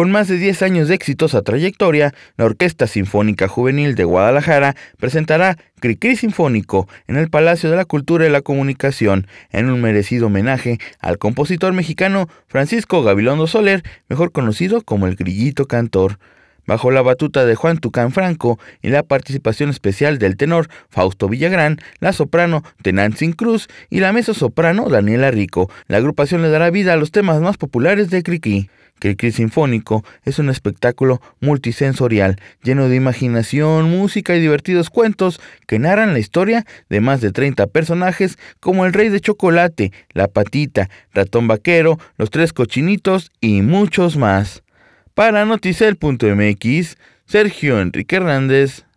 Con más de 10 años de exitosa trayectoria, la Orquesta Sinfónica Juvenil de Guadalajara presentará Cricri Sinfónico en el Palacio de la Cultura y la Comunicación, en un merecido homenaje al compositor mexicano Francisco Gabilondo Soler, mejor conocido como el Grillito Cantor bajo la batuta de Juan Tucán Franco y la participación especial del tenor Fausto Villagrán, la soprano Sin Cruz y la soprano Daniela Rico. La agrupación le dará vida a los temas más populares de Criqui. Criqui Sinfónico es un espectáculo multisensorial, lleno de imaginación, música y divertidos cuentos que narran la historia de más de 30 personajes como el rey de chocolate, la patita, ratón vaquero, los tres cochinitos y muchos más. Para Noticel.mx, Sergio Enrique Hernández.